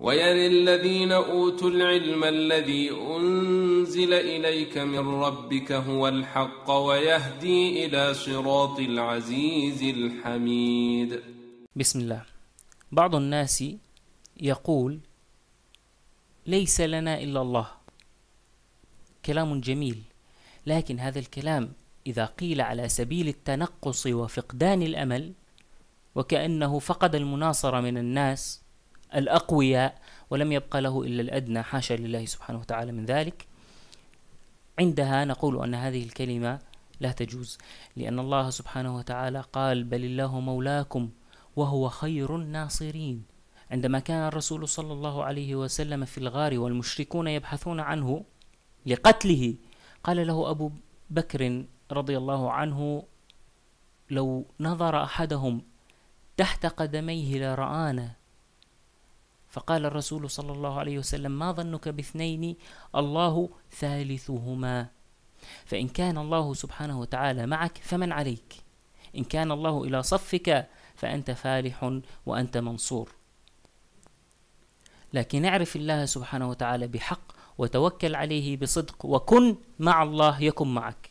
ويري الذين اوتوا العلم الذي انزل اليك من ربك هو الحق ويهدي الى صراط العزيز الحميد بسم الله بعض الناس يقول ليس لنا الا الله كلام جميل لكن هذا الكلام اذا قيل على سبيل التنقص وفقدان الامل وكانه فقد المناصره من الناس الأقوياء ولم يبقى له إلا الأدنى حاشا لله سبحانه وتعالى من ذلك عندها نقول أن هذه الكلمة لا تجوز لأن الله سبحانه وتعالى قال بل الله مولاكم وهو خير الناصرين عندما كان الرسول صلى الله عليه وسلم في الغار والمشركون يبحثون عنه لقتله قال له أبو بكر رضي الله عنه لو نظر أحدهم تحت قدميه لرآنا فقال الرسول صلى الله عليه وسلم ما ظنك باثنين الله ثالثهما فإن كان الله سبحانه وتعالى معك فمن عليك إن كان الله إلى صفك فأنت فالح وأنت منصور لكن اعرف الله سبحانه وتعالى بحق وتوكل عليه بصدق وكن مع الله يكن معك